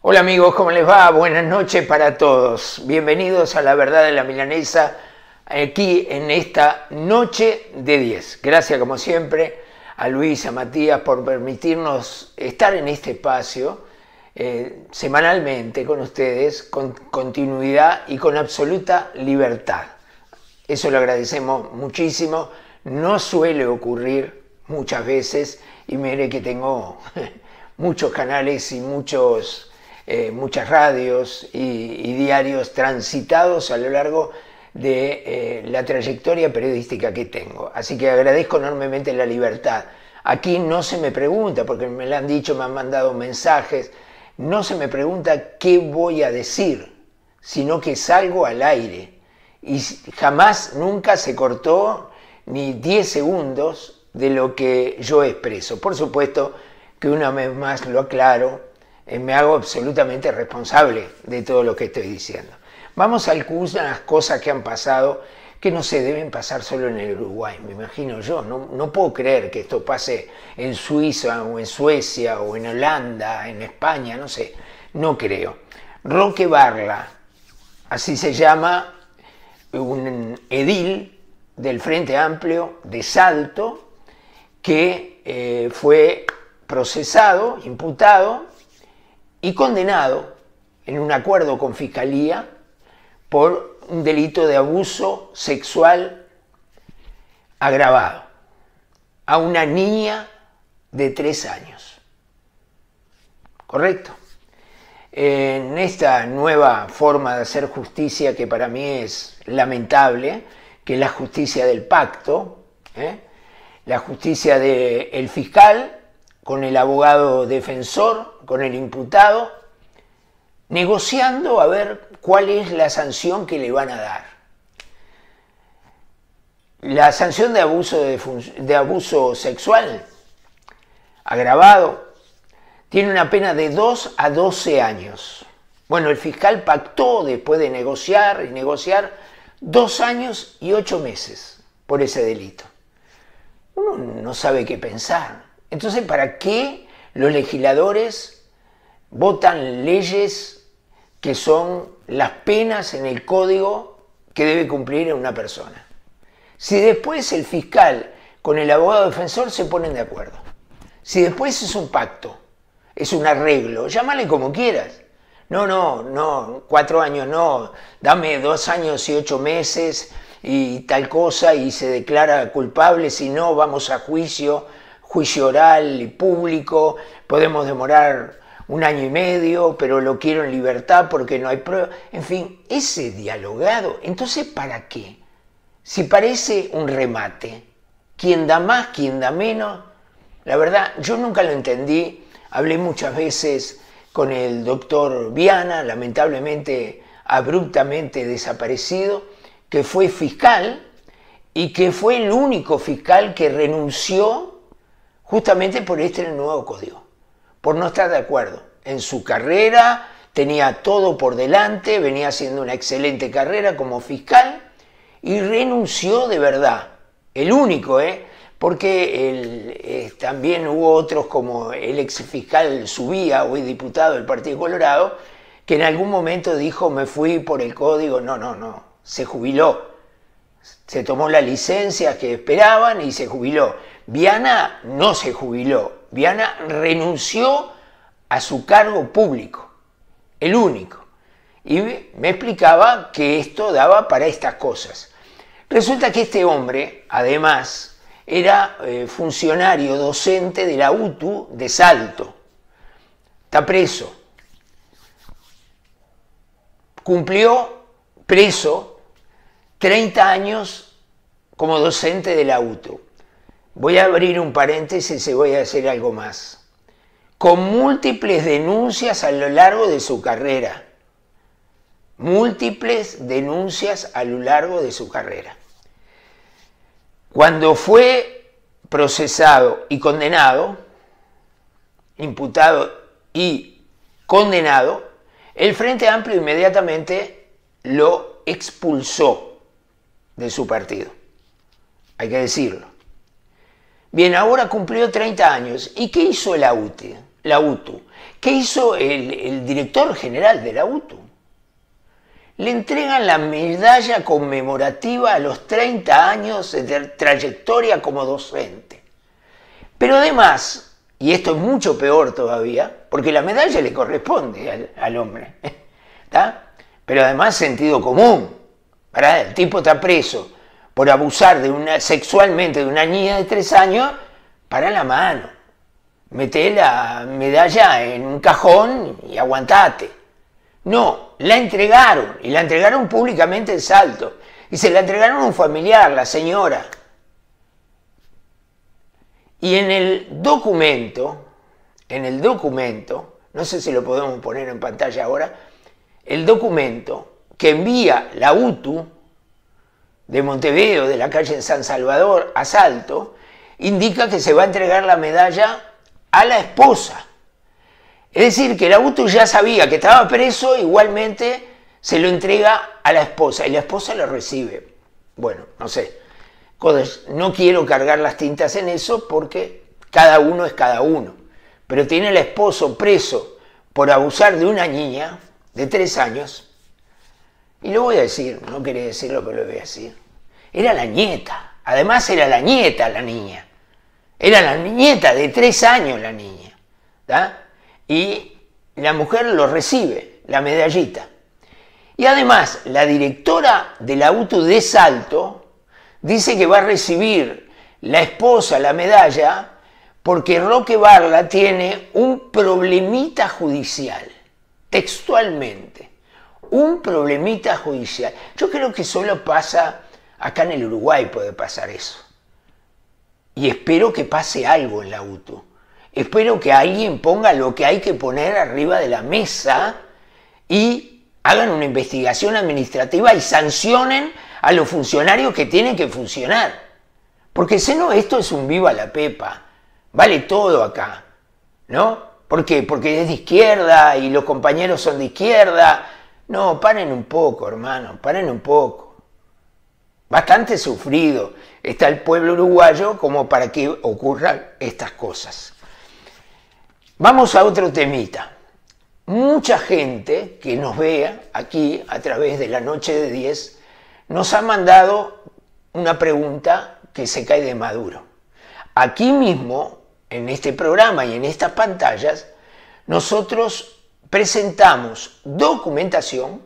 Hola amigos, ¿cómo les va? Buenas noches para todos. Bienvenidos a La Verdad de la Milanesa aquí en esta noche de 10. Gracias como siempre a Luis, a Matías por permitirnos estar en este espacio eh, semanalmente con ustedes, con continuidad y con absoluta libertad. Eso lo agradecemos muchísimo. No suele ocurrir muchas veces y mire que tengo muchos canales y muchos eh, muchas radios y, diarios transitados a lo largo de eh, la trayectoria periodística que tengo. Así que agradezco enormemente la libertad. Aquí no se me pregunta, porque me lo han dicho, me han mandado mensajes, no se me pregunta qué voy a decir, sino que salgo al aire. Y jamás, nunca se cortó ni 10 segundos de lo que yo expreso. Por supuesto que una vez más lo aclaro, eh, me hago absolutamente responsable de todo lo que estoy diciendo. Vamos al de las cosas que han pasado que no se deben pasar solo en el Uruguay, me imagino yo. No, puedo creer que esto pase en Suiza o en Suecia o en Holanda, en España, no sé. No creo. Roque Barla, así se llama un edil del Frente Amplio de Salto que eh, fue procesado, imputado y condenado en un acuerdo con Fiscalía por un delito de abuso sexual agravado a una niña de tres años. ¿Correcto? En esta nueva forma de hacer justicia que para mí es lamentable, que es la justicia del pacto, ¿eh? la justicia del fiscal con el abogado defensor, con el imputado, negociando a ver cuál es la sanción que le van a dar. La sanción de abuso, de, abuso sexual agravado tiene una pena de 2 a 12 años. Bueno, el fiscal pactó después de negociar y negociar dos años y ocho meses por ese delito. Uno no sabe qué pensar. Entonces, ¿para qué los legisladores votan leyes que son las penas en el código que debe cumplir una persona? Si después el fiscal con el abogado defensor se ponen de acuerdo. Si después es un pacto, es un arreglo, llámale como quieras. No, no, no, cuatro años no, dame dos años y ocho meses y tal cosa y se declara culpable, si no vamos a juicio juicio oral y público, podemos demorar un año y medio, pero lo quiero en libertad porque no hay prueba, En fin, ese dialogado, entonces, ¿para qué? Si parece un remate, quién da más, quién da menos, la verdad, yo nunca lo entendí, hablé muchas veces con el doctor Viana, lamentablemente, abruptamente desaparecido, que fue fiscal y que fue el único fiscal que renunció justamente por este nuevo código, por no estar de acuerdo. En su carrera tenía todo por delante, venía haciendo una excelente carrera como fiscal y renunció de verdad. El único, ¿eh? porque eh, también hubo otros como el ex fiscal Subía, hoy diputado del Partido Colorado, que en algún momento dijo me fui por el código, no, no, no, se jubiló, se tomó las licencia que esperaban y se jubiló. Viana no se jubiló, Viana renunció a su cargo público, el único. Y me explicaba que esto daba para estas cosas. Resulta que este hombre, además, era eh, funcionario docente de la UTU de Salto. Está preso. Cumplió preso 30 años como docente de la UTU. Voy a abrir un paréntesis y voy a hacer algo más. Con múltiples denuncias a lo largo de su carrera. Múltiples denuncias a lo largo de su carrera. Cuando fue procesado y condenado, imputado y condenado, el Frente Amplio inmediatamente lo expulsó de su partido. Hay que decirlo. Bien, ahora cumplió 30 años. ¿Y qué hizo la UTE? La UTU. ¿Qué hizo el, director general de la UTU? Le entregan la medalla conmemorativa a los 30 años de trayectoria como docente. Pero además, y esto es mucho peor todavía, porque la medalla le corresponde al, hombre, pero además sentido común. El tipo está preso, por abusar de una, sexualmente de una niña de tres años, para la mano. Mete la medalla en un cajón y aguantate. No, la entregaron y la entregaron públicamente en salto. Y se la entregaron a un familiar, la señora. Y en el documento, en el documento, no sé si lo podemos poner en pantalla ahora, el documento que envía la UTU de Montevideo, de la calle San Salvador, a Salto, indica que se va a entregar la medalla a la esposa. Es decir, que el auto ya sabía que estaba preso, igualmente se lo entrega a la esposa y la esposa lo recibe. Bueno, no sé. No quiero cargar las tintas en eso porque cada uno es cada uno. Pero tiene el esposo preso por abusar de una niña de tres años y lo voy a decir, no quería decirlo, pero lo voy a decir. Era la nieta. Además era la nieta la niña. Era la nieta de tres años la niña. Y la mujer lo recibe, la medallita. Y además, la directora del auto de Salto dice que va a recibir la esposa la medalla porque Roque Barla tiene un problemita judicial, textualmente un problemita judicial. Yo creo que solo pasa, acá en el Uruguay puede pasar eso. Y espero que pase algo en la UTU. Espero que alguien ponga lo que hay que poner arriba de la mesa y hagan una investigación administrativa y sancionen a los funcionarios que tienen que funcionar. Porque si no, esto es un viva la pepa. Vale todo acá. ¿No? ¿Por qué? Porque es de izquierda y los compañeros son de izquierda no, paren un poco, hermano, paren un poco. Bastante sufrido está el pueblo uruguayo como para que ocurran estas cosas. Vamos a otro temita. Mucha gente que nos vea aquí a través de la noche de 10 nos ha mandado una pregunta que se cae de maduro. Aquí mismo, en este programa y en estas pantallas, nosotros presentamos documentación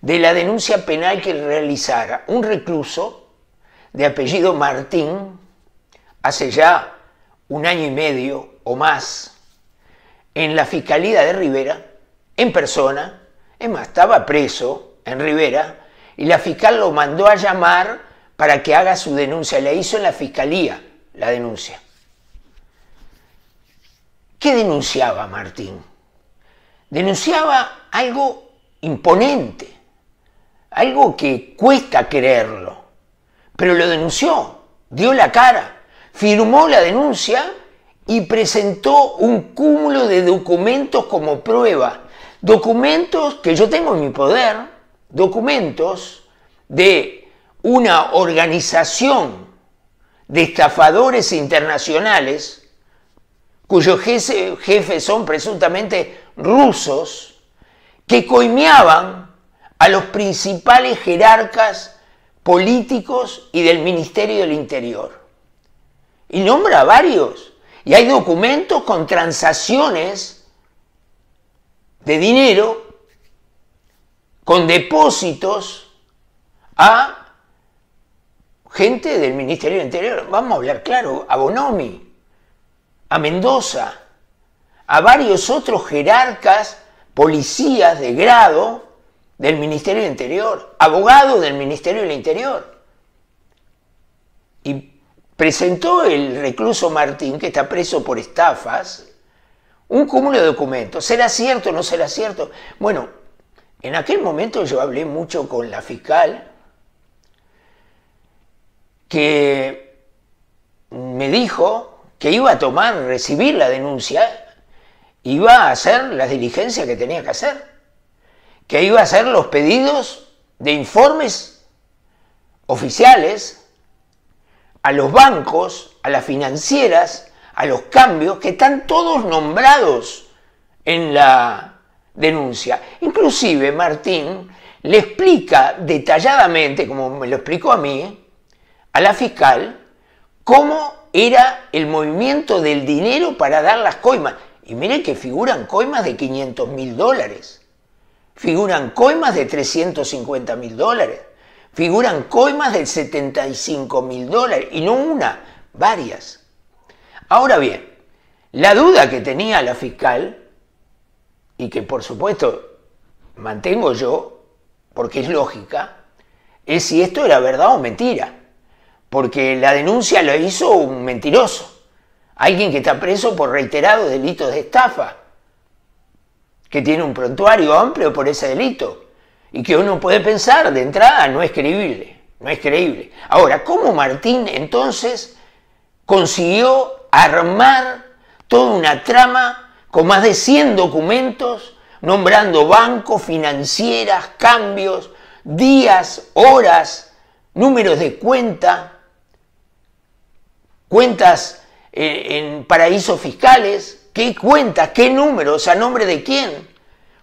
de la denuncia penal que realizara un recluso de apellido Martín hace ya un año y medio o más en la Fiscalía de Rivera, en persona, es más, estaba preso en Rivera y la fiscal lo mandó a llamar para que haga su denuncia, Le hizo en la Fiscalía la denuncia. ¿Qué denunciaba Martín? denunciaba algo imponente, algo que cuesta creerlo, pero lo denunció, dio la cara, firmó la denuncia y presentó un cúmulo de documentos como prueba, documentos que yo tengo en mi poder, documentos de una organización de estafadores internacionales cuyos jefes son presuntamente rusos que coimeaban a los principales jerarcas políticos y del Ministerio del Interior. Y nombra varios. Y hay documentos con transacciones de dinero, con depósitos a gente del Ministerio del Interior. Vamos a hablar claro, a Bonomi, a Mendoza, a varios otros jerarcas, policías de grado del Ministerio del Interior, abogados del Ministerio del Interior. Y presentó el recluso Martín, que está preso por estafas, un cúmulo de documentos. ¿Será cierto o no será cierto? Bueno, en aquel momento yo hablé mucho con la fiscal, que me dijo que iba a tomar, recibir la denuncia iba a hacer las diligencias que tenía que hacer, que iba a hacer los pedidos de informes oficiales a los bancos, a las financieras, a los cambios, que están todos nombrados en la denuncia. Inclusive Martín le explica detalladamente, como me lo explicó a mí, a la fiscal, cómo era el movimiento del dinero para dar las coimas. Y miren que figuran coimas de 500 mil dólares, figuran coimas de 350 mil dólares, figuran coimas de 75 mil dólares, y no una, varias. Ahora bien, la duda que tenía la fiscal, y que por supuesto mantengo yo, porque es lógica, es si esto era verdad o mentira, porque la denuncia lo hizo un mentiroso. Alguien que está preso por reiterados delitos de estafa, que tiene un prontuario amplio por ese delito y que uno puede pensar de entrada no es creíble, no es creíble. Ahora, ¿cómo Martín entonces consiguió armar toda una trama con más de 100 documentos, nombrando bancos, financieras, cambios, días, horas, números de cuenta, cuentas en paraísos fiscales, qué cuentas, qué números, a nombre de quién,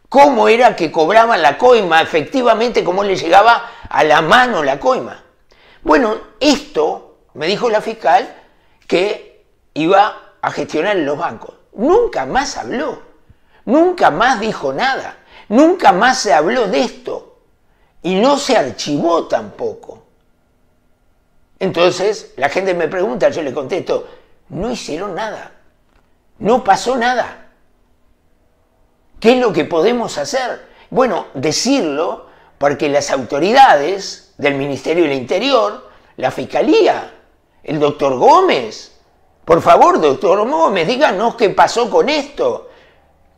cómo era que cobraban la coima, efectivamente cómo le llegaba a la mano la coima. Bueno, esto me dijo la fiscal que iba a gestionar los bancos. Nunca más habló, nunca más dijo nada, nunca más se habló de esto y no se archivó tampoco. Entonces la gente me pregunta, yo le contesto, no hicieron nada. No pasó nada. ¿Qué es lo que podemos hacer? Bueno, decirlo porque las autoridades del Ministerio del Interior, la Fiscalía, el doctor Gómez, por favor, doctor Gómez, díganos qué pasó con esto.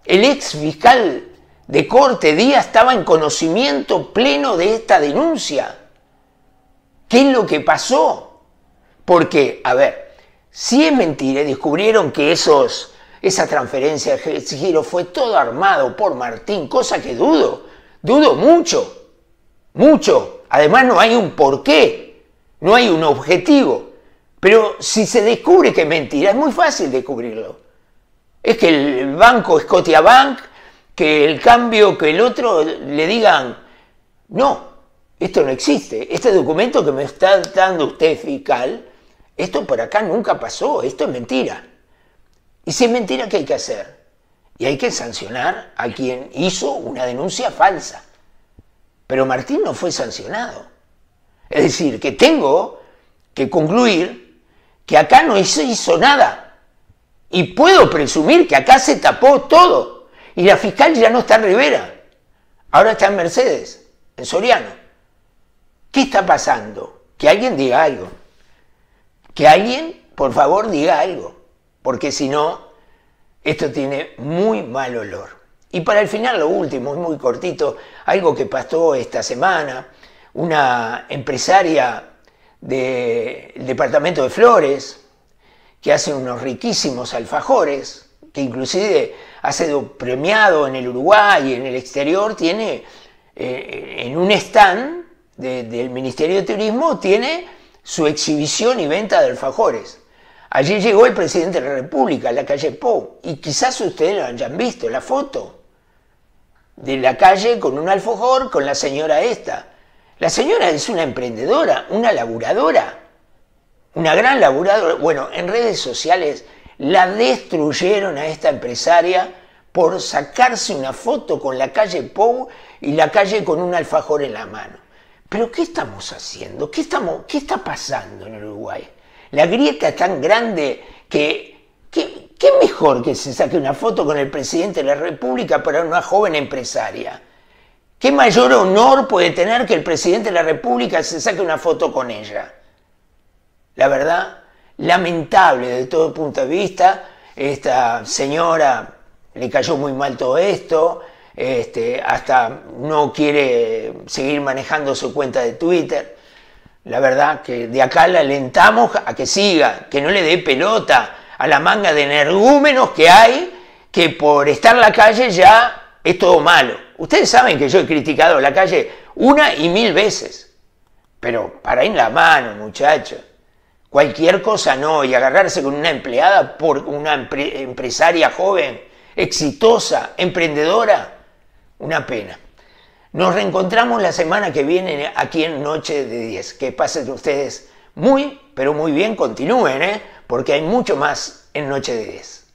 El ex fiscal de corte Díaz estaba en conocimiento pleno de esta denuncia. ¿Qué es lo que pasó? Porque, a ver, si es mentira ¿eh? descubrieron que esos, esa transferencia de giro fue todo armado por Martín, cosa que dudo, dudo mucho, mucho. Además no hay un porqué, no hay un objetivo. Pero si se descubre que es mentira, es muy fácil descubrirlo. Es que el banco Bank, que el cambio, que el otro le digan, no, esto no existe. Este documento que me está dando usted fiscal esto por acá nunca pasó, esto es mentira. Y si es mentira, ¿qué hay que hacer? Y hay que sancionar a quien hizo una denuncia falsa. Pero Martín no fue sancionado. Es decir, que tengo que concluir que acá no se hizo nada. Y puedo presumir que acá se tapó todo. Y la fiscal ya no está en Rivera. Ahora está en Mercedes, en Soriano. ¿Qué está pasando? Que alguien diga algo. Que alguien, por favor, diga algo, porque si no, esto tiene muy mal olor. Y para el final, lo último, muy cortito, algo que pasó esta semana, una empresaria del departamento de Flores, que hace unos riquísimos alfajores, que inclusive ha sido premiado en el Uruguay y en el exterior, tiene eh, en un stand del Ministerio de Turismo, tiene su exhibición y venta de alfajores. Allí llegó el presidente de la República, a la calle Pou, y quizás ustedes lo hayan visto, la foto de la calle con un alfajor con la señora esta. La señora es una emprendedora, una laburadora, una gran laburadora. Bueno, en redes sociales la destruyeron a esta empresaria por sacarse una foto con la calle Pou y la calle con un alfajor en la mano. Pero ¿qué estamos haciendo? ¿Qué, estamos, ¿Qué está pasando en Uruguay? La grieta es tan grande que, ¿qué mejor que se saque una foto con el presidente de la República para una joven empresaria? ¿Qué mayor honor puede tener que el presidente de la República se saque una foto con ella? La verdad, lamentable de todo punto de vista, esta señora le cayó muy mal todo esto, este, hasta no quiere seguir manejando su cuenta de Twitter. La verdad que de acá le alentamos a que siga, que no le dé pelota a la manga de energúmenos que hay, que por estar en la calle ya es todo malo. Ustedes saben que yo he criticado la calle una y mil veces, pero para en la mano, muchachos. Cualquier cosa no, y agarrarse con una empleada por una empresaria joven, exitosa, emprendedora, una pena. Nos reencontramos la semana que viene aquí en Noche de 10. Que pasen ustedes muy, pero muy bien. Continúen, ¿eh? porque hay mucho más en Noche de 10.